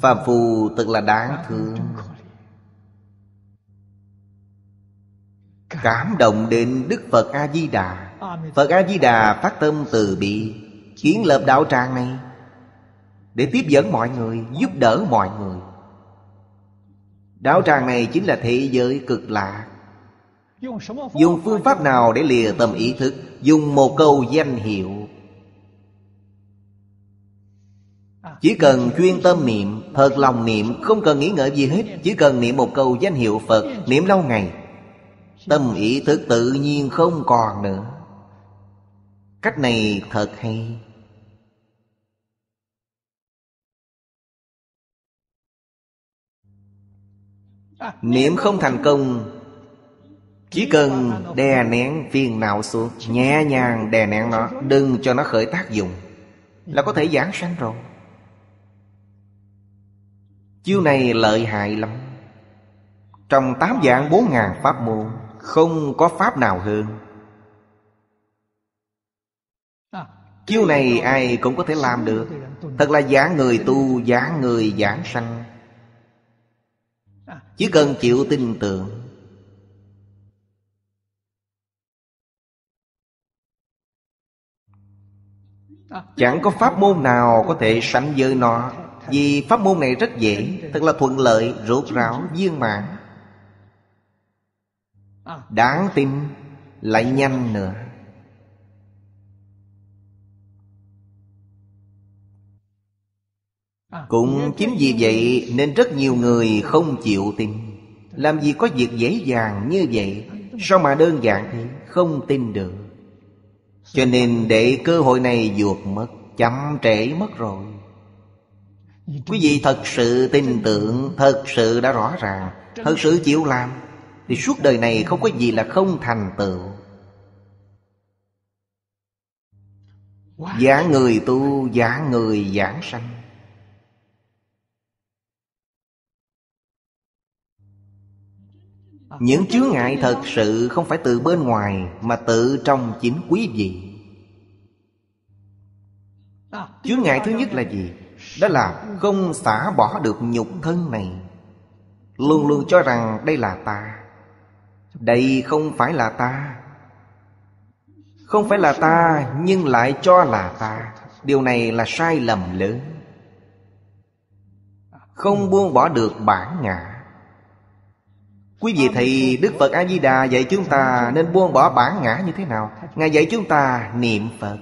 Phạm phù thật là đáng thương Cảm động đến Đức Phật A-di-đà Phật A-di-đà phát tâm từ bi Kiến lập đạo tràng này Để tiếp dẫn mọi người Giúp đỡ mọi người Đạo tràng này chính là thế giới cực lạ Dùng phương pháp nào để lìa tầm ý thức Dùng một câu danh hiệu à, Chỉ cần chuyên tâm niệm Thật lòng niệm không cần nghĩ ngợi gì hết Chỉ cần niệm một câu danh hiệu Phật Niệm lâu ngày Tâm ý thức tự nhiên không còn nữa Cách này thật hay Niệm không thành công Chỉ cần đè nén phiền não xuống Nhẹ nhàng đè nén nó Đừng cho nó khởi tác dụng Là có thể giảng sanh rồi Chiêu này lợi hại lắm Trong tám dạng bốn ngàn pháp môn Không có pháp nào hơn Chiêu này ai cũng có thể làm được Thật là giả người tu giả người giảng sanh Chỉ cần chịu tin tưởng Chẳng có pháp môn nào có thể sánh với nó vì pháp môn này rất dễ Thật là thuận lợi rốt ráo viên mãn Đáng tin Lại nhanh nữa Cũng chính vì vậy Nên rất nhiều người không chịu tin Làm gì có việc dễ dàng như vậy Sao mà đơn giản thì Không tin được Cho nên để cơ hội này vượt mất Chậm trễ mất rồi Quý vị thật sự tin tưởng Thật sự đã rõ ràng Thật sự chịu làm Thì suốt đời này không có gì là không thành tựu Giả người tu giả người giảng sanh ờ, Những chướng ngại thật sự không phải từ bên ngoài Mà tự trong chính quý vị ờ, Chướng ngại thứ nhất là gì? Đó là không xả bỏ được nhục thân này Luôn luôn cho rằng đây là ta Đây không phải là ta Không phải là ta nhưng lại cho là ta Điều này là sai lầm lớn Không buông bỏ được bản ngã Quý vị thì Đức Phật A Di Đà dạy chúng ta nên buông bỏ bản ngã như thế nào? Ngài dạy chúng ta niệm Phật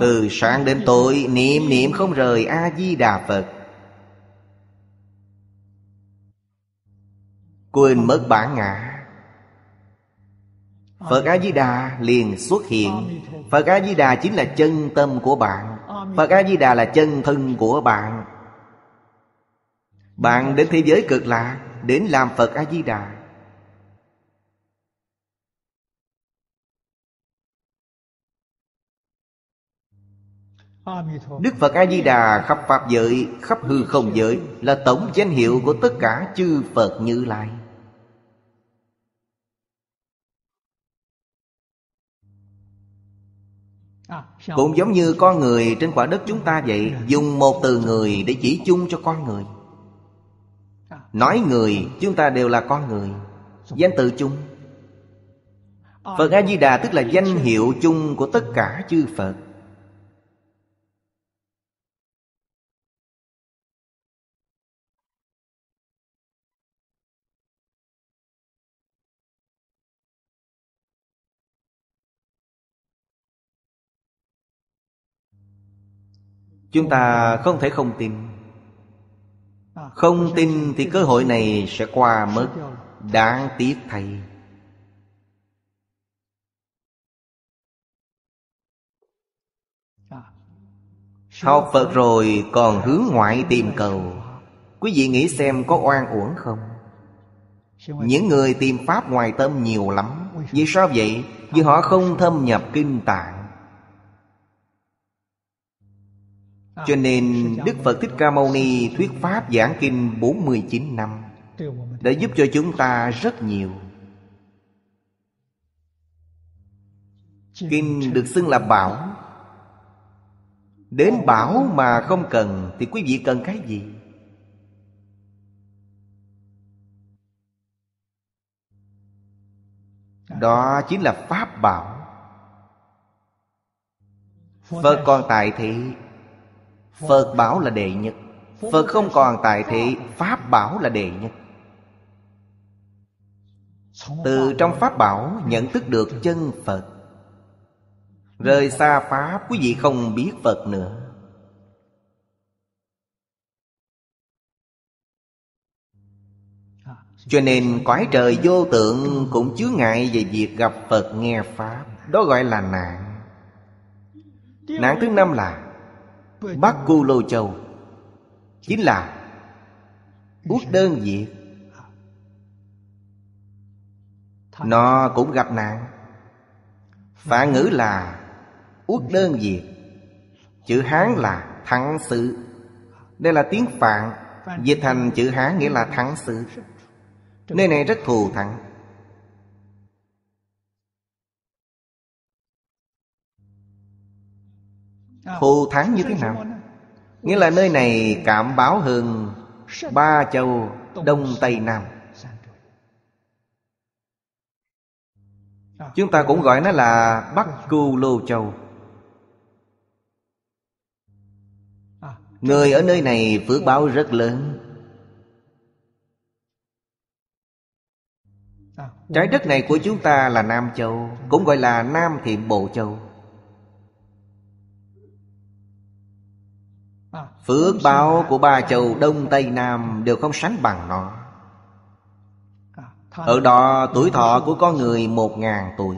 từ ờ. sáng đến tối niệm niệm không rời a di đà phật quên ờ. mất bản ngã ờ. phật a di đà liền xuất hiện phật a di đà chính là chân tâm của bạn phật a di đà là chân thân của bạn bạn đến thế giới cực lạc đến làm phật a di đà Đức Phật A-di-đà khắp Pháp giới Khắp hư không giới Là tổng danh hiệu của tất cả chư Phật Như Lai à, Cũng giống như con người trên quả đất chúng ta vậy Dùng một từ người để chỉ chung cho con người à. Nói người chúng ta đều là con người Danh từ chung à. Phật A-di-đà tức là danh hiệu chung của tất cả chư Phật Chúng ta không thể không tin Không tin thì cơ hội này sẽ qua mất Đáng tiếc thay Học Phật rồi còn hướng ngoại tìm cầu Quý vị nghĩ xem có oan uổng không Những người tìm Pháp ngoài tâm nhiều lắm Vì sao vậy? Vì họ không thâm nhập kinh tạng À, cho nên Đức Phật Thích Ca Mâu Ni thuyết pháp giảng kinh 49 năm Đã giúp cho chúng ta rất nhiều Kinh được xưng là bảo Đến bảo mà không cần Thì quý vị cần cái gì? À. Đó chính là Pháp bảo Phật còn tại thị Phật bảo là đệ nhất Phật không còn tại thị Pháp bảo là đệ nhất Từ trong Pháp bảo nhận thức được chân Phật Rời xa Pháp quý vị không biết Phật nữa Cho nên quái trời vô tượng cũng chứa ngại về việc gặp Phật nghe Pháp Đó gọi là nạn Nạn thứ năm là Bắc Cu Lô Châu Chính là Quốc đơn diệt Nó cũng gặp nạn Phản ngữ là Quốc đơn diệt Chữ Hán là Thắng sự Đây là tiếng Phạn Dịch thành chữ Hán nghĩa là Thắng sự Nơi này rất thù thắng. thù à. thắng như thế nào nghĩa là nơi này cảm báo hơn ba châu đông tây nam chúng ta cũng gọi nó là bắc cưu lô châu người ở nơi này phước báo rất lớn trái đất này của chúng ta là nam châu cũng gọi là nam thiện bộ châu Phước báo của ba châu Đông Tây Nam đều không sánh bằng nó Ở đó tuổi thọ của con người một ngàn tuổi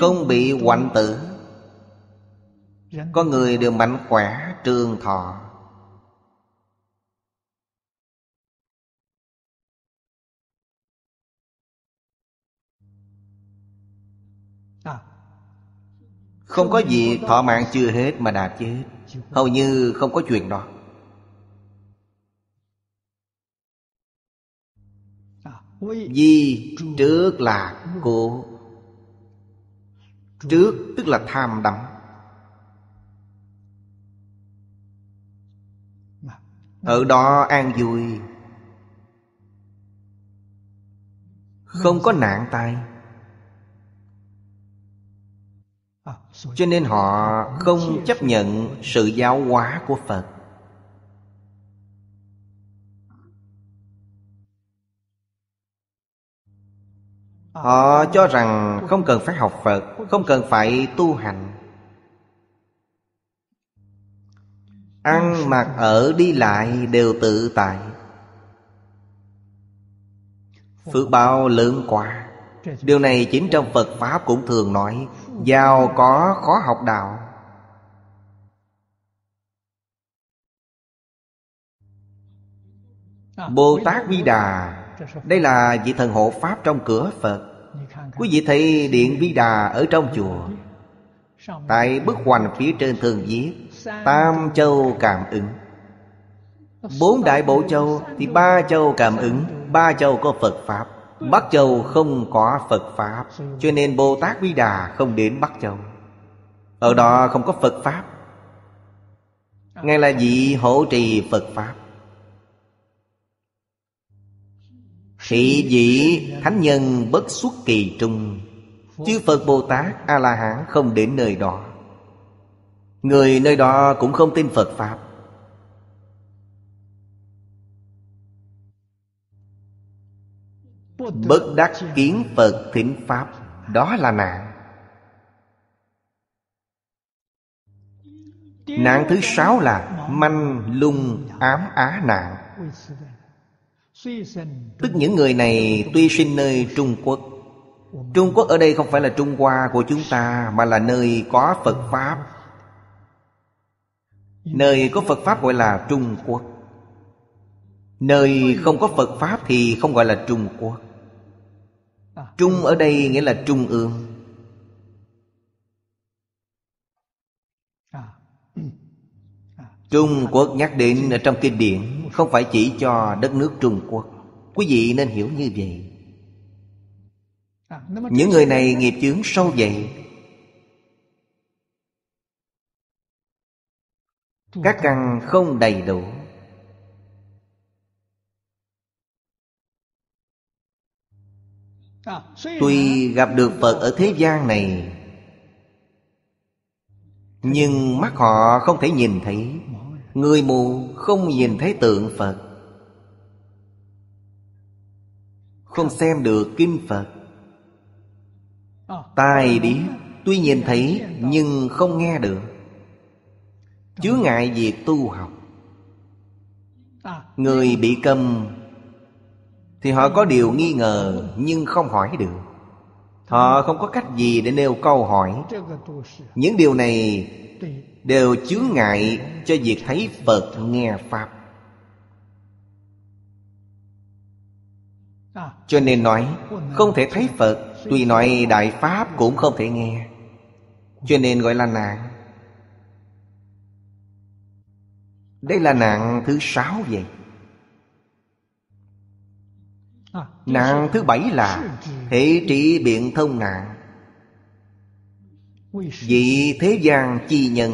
Không bị hoạn tử Con người đều mạnh khỏe trường thọ Không có gì thọ mạng chưa hết mà đã chết hầu như không có chuyện đó vì trước là cố trước tức là tham đắm ở đó an vui không có nạn tai cho nên họ không chấp nhận sự giáo hóa của phật họ cho rằng không cần phải học phật không cần phải tu hành ăn mặc ở đi lại đều tự tại phước bao lớn quá Điều này chính trong Phật Pháp cũng thường nói Giàu có khó học đạo Bồ Tát Vi Đà Đây là vị thần hộ Pháp trong cửa Phật Quý vị thấy Điện Vi Đà ở trong chùa Tại bức hoành phía trên thường viết Tam châu cảm ứng Bốn đại bộ châu Thì ba châu cảm ứng Ba châu có Phật Pháp Bắc Châu không có Phật Pháp Cho nên Bồ Tát Quy Đà không đến Bắc Châu Ở đó không có Phật Pháp Ngài là vị hộ trì Phật Pháp Thị dĩ Thánh nhân bất xuất kỳ trung Chư Phật Bồ Tát A-la-hán không đến nơi đó Người nơi đó cũng không tin Phật Pháp Bất đắc kiến Phật thỉnh Pháp Đó là nạn Nạn thứ sáu là Manh lung ám á nạn Tức những người này tuy sinh nơi Trung Quốc Trung Quốc ở đây không phải là Trung Hoa của chúng ta Mà là nơi có Phật Pháp Nơi có Phật Pháp gọi là Trung Quốc Nơi không có Phật Pháp thì không gọi là Trung Quốc À. Trung ở đây nghĩa là trung ương à. À. Trung Quốc nhắc đến ở trong kinh điển Không phải chỉ cho đất nước Trung Quốc Quý vị nên hiểu như vậy Những người này nghiệp chướng sâu dậy Các căn không đầy đủ À, tuy gặp được Phật ở thế gian này Nhưng mắt họ không thể nhìn thấy Người mù không nhìn thấy tượng Phật Không xem được kinh Phật à, Tai đi tuy nhìn thấy nhưng không nghe được Chứa ngại việc tu học à, Người bị câm thì họ có điều nghi ngờ nhưng không hỏi được Họ không có cách gì để nêu câu hỏi Những điều này đều chướng ngại cho việc thấy Phật nghe Pháp Cho nên nói không thể thấy Phật Tuy nói Đại Pháp cũng không thể nghe Cho nên gọi là nạn Đây là nạn thứ sáu vậy Nạn thứ bảy là Hệ trị biện thông nạn vì thế gian chi nhân